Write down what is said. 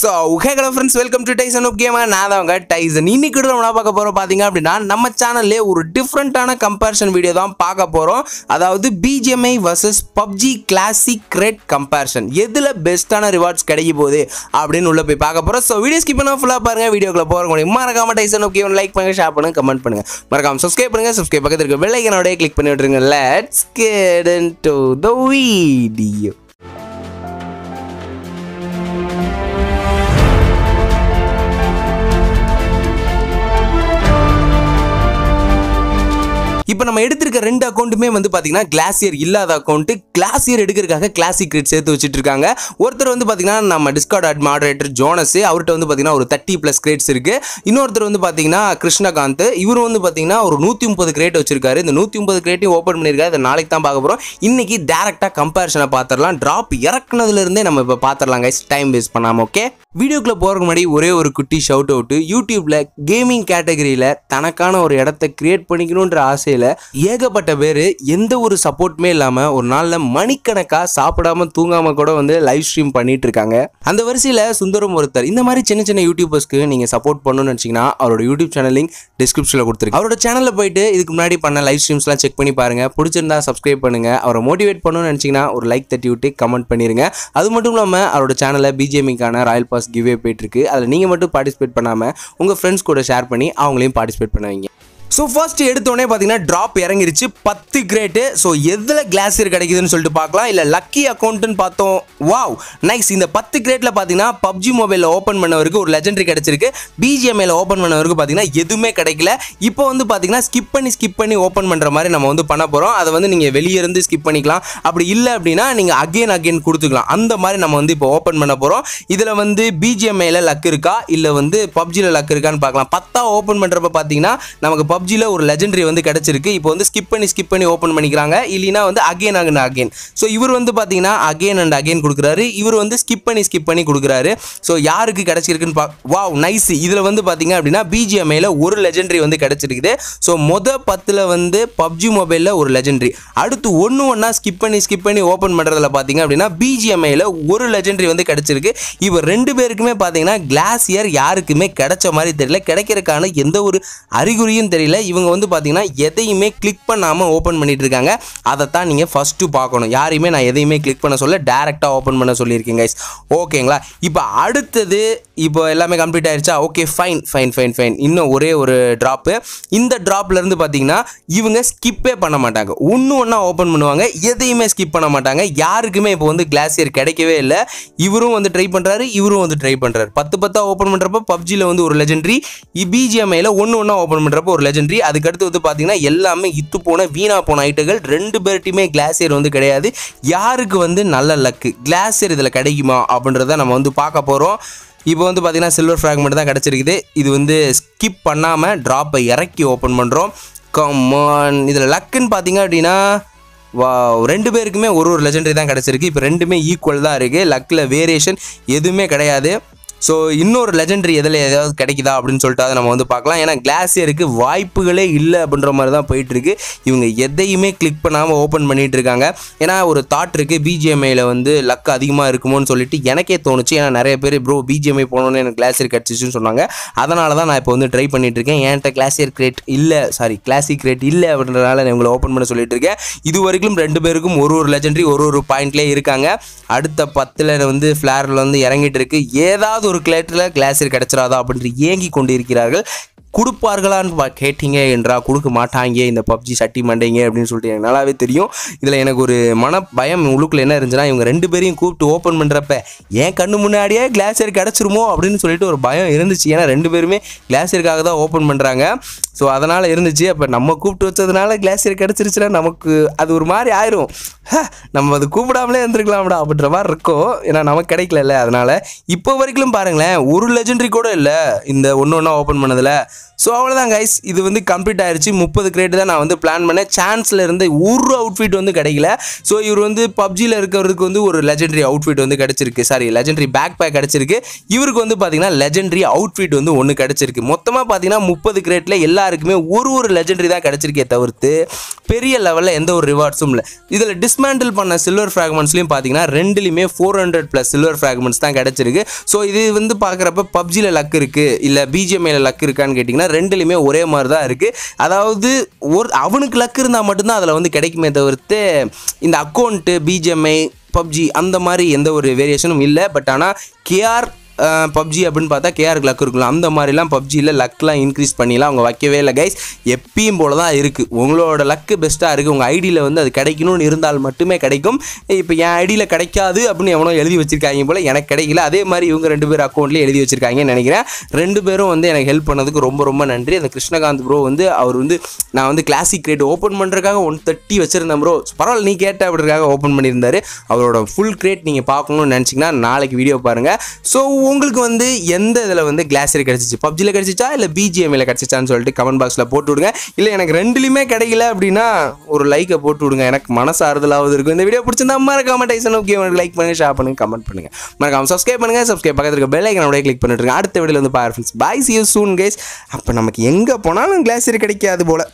so okay hello friends welcome to டைசன் ஆஃப் நான் தான் அவங்க டைசன் இன்னைக்கு நம்ம பார்க்க போகிறோம் பார்த்தீங்க அப்படின்னா நம்ம சேனல்லே ஒரு டிஃப்ரெண்ட்டான கம்பேரிசன் வீடியோ தான் பார்க்க போகிறோம் அதாவது BGMI versus PUBG classic crate comparison எதில் பெஸ்ட்டான ரிவார்ட்ஸ் கிடைக்க போகுது அப்படின்னு உள்ளே போய் பார்க்க போகிறோம் ஸோ வீடியோ ஸ்கிப் பண்ணால் ஃபுல்லாக பாருங்கள் வீடியோக்குள்ள போகிற முடியும் மறக்காம டைசன் ஆஃப் லைக் பண்ணுங்க ஷேர் பண்ணுங்கள் கமெண்ட் பண்ணுங்கள் மறக்காம சப்ஸ்கிரைப் பண்ணுங்கள் சப்ஸ்கிரைப் பக்கத்தில் இருக்க வெள்ளைக்கனோடய கிளிக் பண்ணி விட்டுருங்க let's get to the video இப்போ நம்ம எடுத்திருக்க ரெண்டு அக்கௌண்ட்டுமே வந்து பார்த்தீங்கன்னா கிளாசியர் இல்லாத அக்கௌண்ட் கிளாசியர் எடுக்கிறதுக்காக கிளாசிக் ரேட் சேர்த்து வச்சுட்டு இருக்காங்க ஒருத்தர் வந்து பார்த்தீங்கன்னா நம்ம டிஸ்கார்ட் அட் மாடரேட்டர் ஜோனஸ் அவர்கிட்ட வந்து பார்த்தீங்கன்னா ஒரு தேர்ட்டி ப்ளஸ் கிரேட்ஸ் இருக்கு இன்னொருத்தர் வந்து பார்த்தீங்கன்னா கிருஷ்ணகாந்த் இவர் வந்து பார்த்தீங்கன்னா ஒரு நூற்றி முப்பது கிரேட் வச்சிருக்காரு இந்த நூற்றி முப்பது கிரேட்டையும் ஓப்பன் பண்ணியிருக்காரு இதை நாளைக்கு தான் பார்க்க போகிறோம் இன்னைக்கு டேரெக்டாக கம்பேரிஷனை பார்த்துடலாம் ட்ராப் இறக்குனதுலேருந்தே நம்ம இப்போ பார்த்துடலாம் கைஸ் டைம் வேஸ்ட் பண்ணாமல் ஓகே வீடியோக்குள்ளே போகிறதுக்கு முன்னாடி ஒரே ஒரு குட்டி ஷவுட் அவுட்டு யூடியூப்பில் கேமிங் கேட்டகரியில் தனக்கான ஒரு இடத்த கிரியேட் பண்ணிக்கணுன்ற ஆசை வரிசையில் ஏகப்பட்ட பேர் எந்த ஒரு சப்போர்ட்டுமே இல்லாமல் ஒரு நாளில் மணிக்கணக்காக சாப்பிடாம தூங்காமல் கூட வந்து லைவ் ஸ்ட்ரீம் பண்ணிட்டு இருக்காங்க அந்த வரிசையில் சுந்தரம் ஒருத்தர் இந்த மாதிரி சின்ன சின்ன யூடியூபர்ஸ்க்கு நீங்கள் சப்போர்ட் பண்ணணும்னு நினச்சிங்கன்னா அவரோட யூடியூப் சேனல் லிங்க் டிஸ்கிரிப்ஷனில் கொடுத்துருக்கு அவரோட சேனலில் போயிட்டு இதுக்கு முன்னாடி பண்ண லைவ் ஸ்ட்ரீம்ஸ்லாம் செக் பண்ணி பாருங்கள் பிடிச்சிருந்தா சப்ஸ்கிரைப் பண்ணுங்கள் அவரை மோட்டிவேட் பண்ணணும்னு நினச்சிங்கன்னா ஒரு லைக் தட்டி விட்டு கமெண்ட் பண்ணிடுங்க அது மட்டும் இல்லாமல் அவரோட சேனலில் பிஜேமிக்கான ராயல் பாஸ் கிவ்வே போயிட்டுருக்கு அதில் நீங்கள் மட்டும் பார்ட்டிசிபேட் பண்ணாமல் உங்கள் ஃப்ரெண்ட்ஸ் கூட ஷேர் பண்ணி அவங்களையும் பார்ட்டிசிபேட் பண்ணுவீங்க ஸோ ஃபர்ஸ்ட் எடுத்தோடனே பார்த்தீங்கன்னா ட்ராப் இறங்கிருச்சு பத்து கிரேட்டு ஸோ எதில் கிளாசியர் கிடைக்குதுன்னு சொல்லிட்டு பார்க்கலாம் இல்லை லக்கி அக்கௌண்ட்டுன்னு பார்த்தோம் வாவ் நைஸ் இந்த பத்து கிரேட்டில் பார்த்தீங்கன்னா பப்ஜி மொபைலில் ஓப்பன் பண்ணவருக்கு ஒரு லெஜண்டரி கிடைச்சிருக்கு பிஜிஎம்ஐயில் ஓப்பன் பண்ணவருக்கு பார்த்தீங்கன்னா எதுவுமே கிடைக்கல இப்போ வந்து பார்த்தீங்கன்னா ஸ்கிப் பண்ணி ஸ்கிப் பண்ணி ஓப்பன் பண்ணுற மாதிரி நம்ம வந்து பண்ண போகிறோம் அதை வந்து நீங்கள் வெளியே இருந்து ஸ்கிப் பண்ணிக்கலாம் அப்படி இல்லை அப்படின்னா நீங்கள் அகெயின் அகெயின் கொடுத்துக்கலாம் அந்த மாதிரி நம்ம வந்து இப்போ ஓப்பன் பண்ண போகிறோம் இதில் வந்து பிஜிஎம்ஐயில் லக் இருக்கா இல்லை வந்து பப்ஜியில் லக் இருக்கான்னு பார்க்கலாம் பத்தா ஓப்பன் பண்ணுறப்ப பார்த்தீங்கன்னா நமக்கு பப் பப்ஜியில் ஒரு லெஜண்டரி வந்து கிடச்சிருக்கு இப்போ வந்து ஸ்கிப் பண்ணி ஸ்கிப் பண்ணி ஓப்பன் பண்ணிக்கிறாங்க இல்லைனா வந்து அகேன் அண்ட் அகேன் ஸோ இவர் வந்து பார்த்தீங்கன்னா அகேன் அண்ட் அகேன் கொடுக்குறாரு இவர் வந்து ஸ்கிப் பண்ணி ஸ்கிப் பண்ணி கொடுக்குறாரு ஸோ யாருக்கு கிடச்சிருக்குன்னு பா வாவ் நைஸ் இதில் வந்து பார்த்தீங்க அப்படின்னா பிஜிஎம்ஐயில் ஒரு லெஜண்டரி வந்து கிடச்சிருக்குது ஸோ மொதல் பத்தில் வந்து பப்ஜி மொபைலில் ஒரு லெஜண்டரி அடுத்து ஒன்று ஒன்றா ஸ்கிப் பண்ணி ஸ்கிப் பண்ணி ஓப்பன் பண்ணுறதுல பார்த்தீங்க அப்படின்னா பிஜிஎம்ஐயில் ஒரு லெஜண்டரி வந்து கிடச்சிருக்கு இவர் ரெண்டு பேருக்குமே பார்த்தீங்கன்னா கிளாஸ் இயர் யாருக்குமே கிடைச்ச மாதிரி தெரியல கிடைக்கிறதுக்கான எந்த ஒரு அறிகுறியும் தெரியல தெரியல இவங்க வந்து பார்த்தீங்கன்னா எதையுமே கிளிக் பண்ணாமல் ஓப்பன் பண்ணிட்டு இருக்காங்க அதைத்தான் நீங்கள் ஃபஸ்ட்டு பார்க்கணும் யாரையுமே நான் எதையுமே கிளிக் பண்ண சொல்ல டேரெக்டாக ஓப்பன் பண்ண சொல்லியிருக்கேன் கைஸ் ஓகேங்களா இப்போ அடுத்தது இப்போ எல்லாமே கம்ப்ளீட் ஆயிருச்சா okay fine fine fine fine இன்னும் ஒரே ஒரு ட்ராப்பு இந்த ட்ராப்லேருந்து பார்த்தீங்கன்னா இவங்க ஸ்கிப்பே பண்ண மாட்டாங்க ஒன்று ஒன்றா ஓப்பன் பண்ணுவாங்க எதையுமே ஸ்கிப் பண்ண மாட்டாங்க யாருக்குமே இப்போ வந்து கிளாசியர் கிடைக்கவே இல்லை இவரும் வந்து ட்ரை பண்ணுறாரு இவரும் வந்து ட்ரை பண்ணுறாரு பத்து பத்தாக ஓப்பன் பண்ணுறப்ப பப்ஜியில் வந்து ஒரு லெஜெண்ட்ரி பிஜிஎம்ஐயில் ஒன்று ஒன்றா ஓப்பன் பண்ணுறப்போ ஒரு லெஜெண்ட்ரி அதுக்கடுத்து வந்து பார்த்தீங்கன்னா எல்லாமே இத்து போன வீணாக போன ஐட்டங்கள் ரெண்டு பேர்ட்டையுமே கிளாசியர் வந்து கிடையாது யாருக்கு வந்து நல்ல லக்கு கிளாசியர் இதில் கிடைக்குமா அப்படின்றத நம்ம வந்து பார்க்க போகிறோம் இப்போ வந்து பார்த்திங்கன்னா சில்வர் ஃப்ராக்மெண்ட் தான் கிடச்சிருக்குது இது வந்து ஸ்கிப் பண்ணாமல் ட்ராப்பை இறக்கி ஓப்பன் பண்ணுறோம் கம்மான் இதில் லக்குன்னு பார்த்தீங்க அப்படின்னா வா ரெண்டு பேருக்குமே ஒரு ஒரு லெஜண்டரி தான் கிடச்சிருக்கு இப்போ ரெண்டுமே ஈக்குவல் தான் இருக்குது லக்கில் வேரியேஷன் எதுவுமே கிடையாது ஸோ இன்னொரு லெஜெண்டரி எதில் ஏதாவது கிடைக்குதா அப்படின்னு சொல்லிட்டு நம்ம வந்து பார்க்கலாம் ஏன்னா கிளாசியருக்கு வாய்ப்புகளே இல்லை அப்படின்ற மாதிரி தான் போயிட்டுருக்கு இவங்க எதையுமே கிளிக் பண்ணாமல் ஓப்பன் பண்ணிகிட்டு இருக்காங்க ஏன்னா ஒரு தாட் இருக்குது பிஜிஎம்ஐயில் வந்து லக் அதிகமாக இருக்குமோன்னு சொல்லிட்டு எனக்கே தோணுச்சு ஏன்னா நிறைய பேர் ப்ரோ பிஜிஎம்ஐ போனோன்னு எனக்கு கிளாசியர் கிடச்சிச்சுன்னு சொன்னாங்க அதனால தான் நான் இப்போ வந்து ட்ரை பண்ணிகிட்டு இருக்கேன் என்கிட்ட கிளாசியர் கிரேட் இல்லை சாரி கிளாசிக் கிரேட் இல்லை அப்படின்றனால நான் இவங்களை ஓப்பன் பண்ண சொல்லிட்டு இருக்கேன் இது வரைக்கும் ரெண்டு பேருக்கும் ஒரு ஒரு லெஜெண்டரி ஒரு ஒரு பாயிண்ட்லேயே இருக்காங்க அடுத்த பத்தில் வந்து ஃப்ளாரில் வந்து இறங்கிட்டு இருக்கு ஏதாவது ஒரு கிளேட்டில் கிளாஸில் கிடச்சிடாதா அப்படின்ட்டு ஏங்கி கொண்டிருக்கிறார்கள் கொடுப்பார்களான்னு கேட்டிங்க என்றா கொடுக்க மாட்டாங்க இந்த பப்ஜி சட்டி மண்டைங்க அப்படின்னு சொல்லிட்டு எனக்கு நல்லாவே தெரியும் இதில் எனக்கு ஒரு மன பயம் உழுக்கில் என்ன இருந்துச்சுன்னா இவங்க ரெண்டு பேரையும் கூப்பிட்டு ஓப்பன் பண்ணுறப்ப ஏன் கண்ணு முன்னாடியே கிளாசியர் கிடச்சிருமோ அப்படின்னு சொல்லிட்டு ஒரு பயம் இருந்துச்சு ஏன்னா ரெண்டு பேருமே கிளாசியருக்காக தான் ஓப்பன் பண்ணுறாங்க ஸோ அதனால் இருந்துச்சு அப்போ நம்ம கூப்பிட்டு வச்சதுனால கிளாசியர் கிடச்சிருச்சுன்னா நமக்கு அது ஒரு மாதிரி ஆயிரும் நம்ம அது கூப்பிடாமலே இருந்திருக்கலாம்டா அப்படின்ற மாதிரி இருக்கும் ஏன்னா நமக்கு கிடைக்கல அதனால் இப்போ வரைக்கும் பாருங்களேன் ஒரு லெஜெண்டரி கூட இல்லை இந்த ஒன்று ஒன்றா ஓப்பன் பண்ணதில் ஸோ அவ்வளோதான் கைஸ் இது வந்து கம்ப்ளீட் ஆயிடுச்சு முப்பது கிரேட் தான் நான் வந்து பிளான் பண்ணேன் சான்ஸில் இருந்து ஒரு அவுட்ஃபிட் வந்து கிடைக்கல ஸோ இவர் வந்து பப்ஜியில் இருக்கிறதுக்கு வந்து ஒரு லெஜெண்டரி அவுட்ஃபிட் வந்து கிடச்சிருக்கு சாரி லெஜெண்டரி பேக் பேக் கிடச்சிருக்கு இவருக்கு வந்து பார்த்திங்கன்னா லெஜெண்டரி அவுட்ஃபிட் வந்து ஒன்று கிடச்சிருக்கு மொத்தமாக பார்த்தீங்கன்னா முப்பது கிரேட்டில் எல்லாருக்குமே ஒரு ஒரு லெஜெண்டரி தான் கிடச்சிருக்கே தவிர்த்து பெரிய லெவலில் எந்த ஒரு ரிவார்ட்ஸும் இல்லை இதில் டிஸ்மேண்டில் பண்ண சில்வர் ஃப்ராக்மெண்ட்ஸ்லையும் பார்த்தீங்கன்னா ரெண்டுலேயுமே four hundred plus silver fragments தான் கிடச்சிருக்கு ஸோ இது வந்து பார்க்குறப்ப பப்ஜியில் லக் இருக்குது இல்லை பிஜிஎம்ஐயில் லக் இருக்கான்னு கேட்டிங்கன்னா ரெண்டுலையுமே ரெண்டுலேயுமே ஒரே மாதிரி தான் இருக்குது அதாவது ஒரு அவனுக்கு லக் இருந்தால் மட்டும்தான் அதில் வந்து கிடைக்குமே தவிர்த்து இந்த அக்கௌண்ட்டு பிஜிஎம்ஐ பப்ஜி அந்த மாதிரி எந்த ஒரு வேரியேஷனும் இல்லை பட் ஆனால் கேஆர் பப்ஜி அப்படின்னு பார்த்தா கேஆருக்கு லக் இருக்கலாம் அந்த மாதிரிலாம் பப்ஜியில் லக்லாம் இன்க்ரீஸ் பண்ணிலாம் அவங்க வைக்கவே இல்லை கைஸ் எப்பயும் போல தான் இருக்குது உங்களோட லக்கு பெஸ்ட்டாக இருக்குது உங்கள் ஐடியில் வந்து அது கிடைக்கணும்னு இருந்தால் மட்டுமே கிடைக்கும் இப்போ என் ஐடியில் கிடைக்காது அப்படின்னு எவனோ எழுதி வச்சுருக்காங்க போல் எனக்கு கிடைக்கல அதே மாதிரி இவங்க ரெண்டு பேர் அக்கௌண்ட்லேயும் எழுதி வச்சுருக்காங்கன்னு நினைக்கிறேன் ரெண்டு பேரும் வந்து எனக்கு ஹெல்ப் பண்ணதுக்கு ரொம்ப ரொம்ப நன்றி அந்த கிருஷ்ணகாந்த் ப்ரோ வந்து அவர் வந்து நான் வந்து கிளாசிக் கிரேட் ஓப்பன் பண்ணுறதுக்காக ஒன் தேர்ட்டி வச்சுருந்தேன் ப்ரோ பரவாயில்ல நீ கேட்ட அப்படிக்காக ஓப்பன் பண்ணியிருந்தார் அவரோட ஃபுல் கிரேட் நீங்கள் பார்க்கணும்னு நினச்சிங்கன்னா நாளைக்கு வீடியோ பாருங்கள் ஸோ உங்களுக்கு வந்து எந்த இதில் வந்து கிளாஸில் கிடச்சிச்சு பப்ஜியில் கிடச்சிச்சா இல்லை பிஜிஎம்ஐயில் கிடச்சிச்சான்னு சொல்லிட்டு கமெண்ட் பாக்ஸில் போட்டு விடுங்க இல்லை எனக்கு ரெண்டுலையுமே கிடைக்கல அப்படின்னா ஒரு லைக்கை போட்டு விடுங்க எனக்கு மனசு ஆறுதலாவது இருக்கும் இந்த வீடியோ பிடிச்சிருந்தா மறக்காம டைசன் ஓகே லைக் பண்ணுங்கள் ஷேர் பண்ணுங்கள் கமெண்ட் பண்ணுங்கள் மறக்காம சப்ஸ்கிரைப் பண்ணுங்கள் சப்ஸ்கிரைப் பக்கத்துக்கு பெல் ஐக்கன் ஐக்கனோட கிளிக் இருக்கேன் அடுத்த வீடியோ வந்து பாரு friends bye see you soon கேஸ் அப்போ நமக்கு எங்கே போனாலும் கிளாஸரி கிடைக்காது போல்